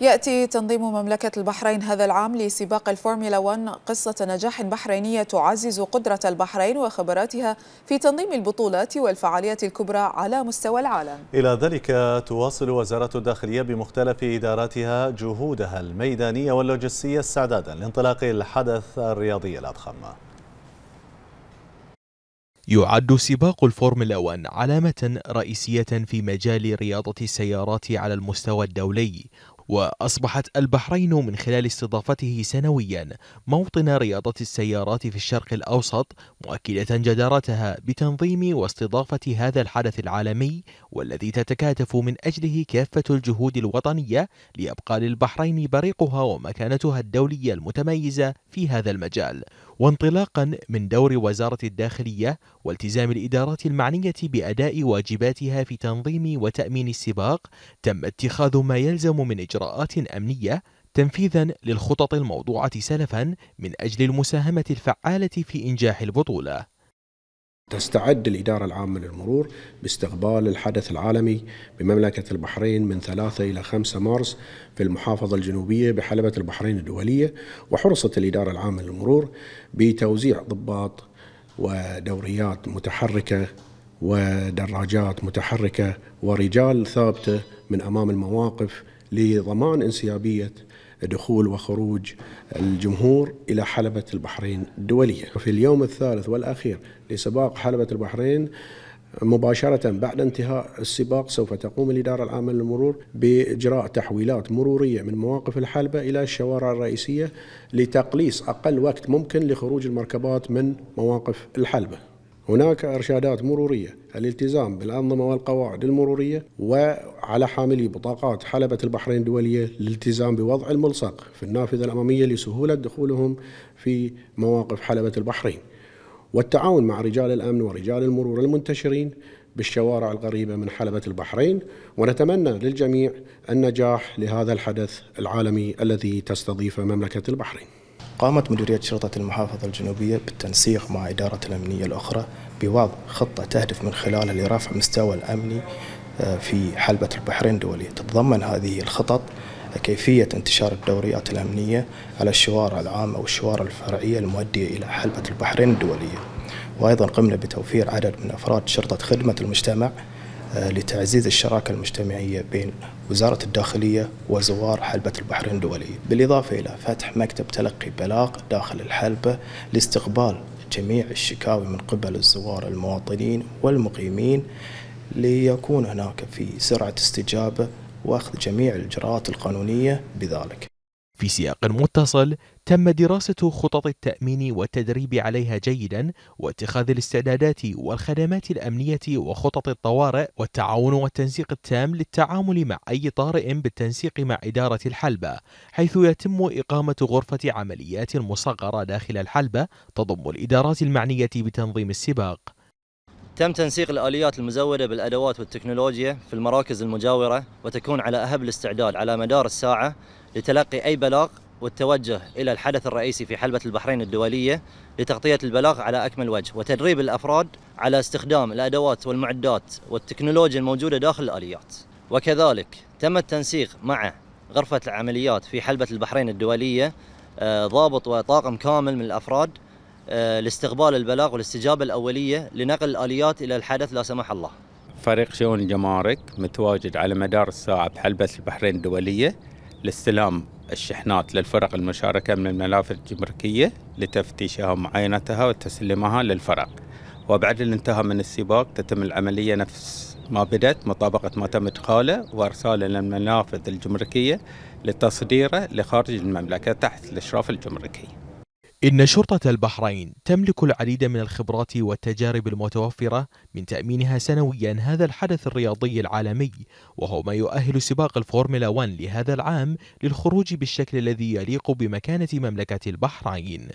يأتي تنظيم مملكة البحرين هذا العام لسباق الفورمولا 1 قصة نجاح بحرينية تعزز قدرة البحرين وخبراتها في تنظيم البطولات والفعاليات الكبرى على مستوى العالم إلى ذلك تواصل وزارة الداخلية بمختلف إداراتها جهودها الميدانية واللوجستية استعدادا لانطلاق الحدث الرياضي الأضخم يعد سباق الفورمولا 1 علامة رئيسية في مجال رياضة السيارات على المستوى الدولي وأصبحت البحرين من خلال استضافته سنويا موطن رياضة السيارات في الشرق الأوسط مؤكدة جدارتها بتنظيم واستضافة هذا الحدث العالمي والذي تتكاتف من أجله كافة الجهود الوطنية ليبقى للبحرين بريقها ومكانتها الدولية المتميزة في هذا المجال وانطلاقا من دور وزارة الداخلية والتزام الإدارات المعنية بأداء واجباتها في تنظيم وتأمين السباق تم اتخاذ ما يلزم من إجراءات أمنية تنفيذا للخطط الموضوعة سلفا من أجل المساهمة الفعالة في إنجاح البطولة تستعد الإدارة العامة للمرور باستقبال الحدث العالمي بمملكة البحرين من 3 إلى 5 مارس في المحافظة الجنوبية بحلبة البحرين الدولية وحرصت الإدارة العامة للمرور بتوزيع ضباط ودوريات متحركة ودراجات متحركة ورجال ثابتة من أمام المواقف لضمان انسيابية دخول وخروج الجمهور إلى حلبة البحرين الدولية وفي اليوم الثالث والأخير لسباق حلبة البحرين مباشرة بعد انتهاء السباق سوف تقوم الإدارة العامة للمرور بإجراء تحويلات مرورية من مواقف الحلبة إلى الشوارع الرئيسية لتقليص أقل وقت ممكن لخروج المركبات من مواقف الحلبة هناك إرشادات مرورية الالتزام بالأنظمة والقواعد المرورية وعلى حاملي بطاقات حلبة البحرين الدولية الالتزام بوضع الملصق في النافذة الأمامية لسهولة دخولهم في مواقف حلبة البحرين والتعاون مع رجال الأمن ورجال المرور المنتشرين بالشوارع القريبة من حلبة البحرين ونتمنى للجميع النجاح لهذا الحدث العالمي الذي تستضيفه مملكة البحرين قامت مديرية شرطة المحافظة الجنوبية بالتنسيق مع إدارة الأمنية الأخرى بوضع خطة تهدف من خلالها لرفع مستوى الأمني آه، في حلبة البحرين الدولية تتضمن هذه الخطط كيفية انتشار الدوريات الأمنية على الشوارع العامة أو الشوارع الفرعية المؤدية إلى حلبة البحرين الدولية وأيضا قمنا بتوفير عدد من أفراد شرطة خدمة المجتمع آه، لتعزيز الشراكة المجتمعية بين وزارة الداخلية وزوار حلبة البحرين الدولية بالإضافة إلى فتح مكتب تلقي بلاغ داخل الحلبة لاستقبال جميع الشكاوي من قبل الزوار المواطنين والمقيمين ليكون هناك في سرعة استجابة واخذ جميع الإجراءات القانونية بذلك في سياق متصل تم دراسة خطط التأمين والتدريب عليها جيدا واتخاذ الاستعدادات والخدمات الأمنية وخطط الطوارئ والتعاون والتنسيق التام للتعامل مع أي طارئ بالتنسيق مع إدارة الحلبة حيث يتم إقامة غرفة عمليات مصغرة داخل الحلبة تضم الإدارات المعنية بتنظيم السباق تم تنسيق الآليات المزودة بالأدوات والتكنولوجيا في المراكز المجاورة وتكون على أهب الاستعداد على مدار الساعة لتلقي أي بلاغ والتوجه إلى الحدث الرئيسي في حلبة البحرين الدولية لتغطية البلاغ على أكمل وجه وتدريب الأفراد على استخدام الأدوات والمعدات والتكنولوجيا الموجودة داخل الآليات وكذلك تم التنسيق مع غرفة العمليات في حلبة البحرين الدولية آه، ضابط وطاقم كامل من الأفراد آه، لاستقبال البلاغ والاستجابة الأولية لنقل الآليات إلى الحدث لا سمح الله فريق شؤون الجمارك متواجد على مدار الساعة بحلبة البحرين الدولية لاستلام الشحنات للفرق المشاركة من الملافة الجمركية لتفتيشها ومعاينتها وتسليمها للفرق وبعد الانتهاء من السباق تتم العملية نفس ما بدأت مطابقة ما تم إدخاله وإرساله للمنافذ الجمركية لتصديره لخارج المملكة تحت الإشراف الجمركي إن شرطة البحرين تملك العديد من الخبرات والتجارب المتوفرة من تأمينها سنويا هذا الحدث الرياضي العالمي وهو ما يؤهل سباق الفورمولا 1 لهذا العام للخروج بالشكل الذي يليق بمكانة مملكة البحرين